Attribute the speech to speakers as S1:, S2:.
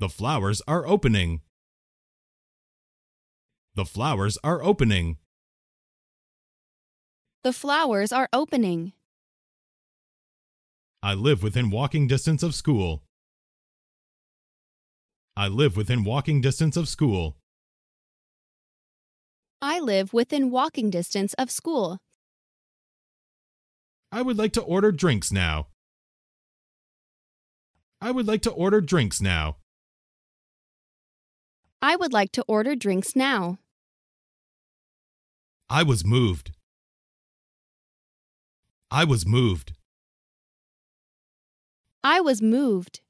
S1: The flowers are opening. The flowers are opening.
S2: The flowers are opening.
S1: I live within walking distance of school. I live within walking distance of school.
S2: I live within walking distance of school.
S1: I would like to order drinks now. I would like to order drinks now.
S2: I would like to order drinks now.
S1: I was moved. I was moved. I was moved.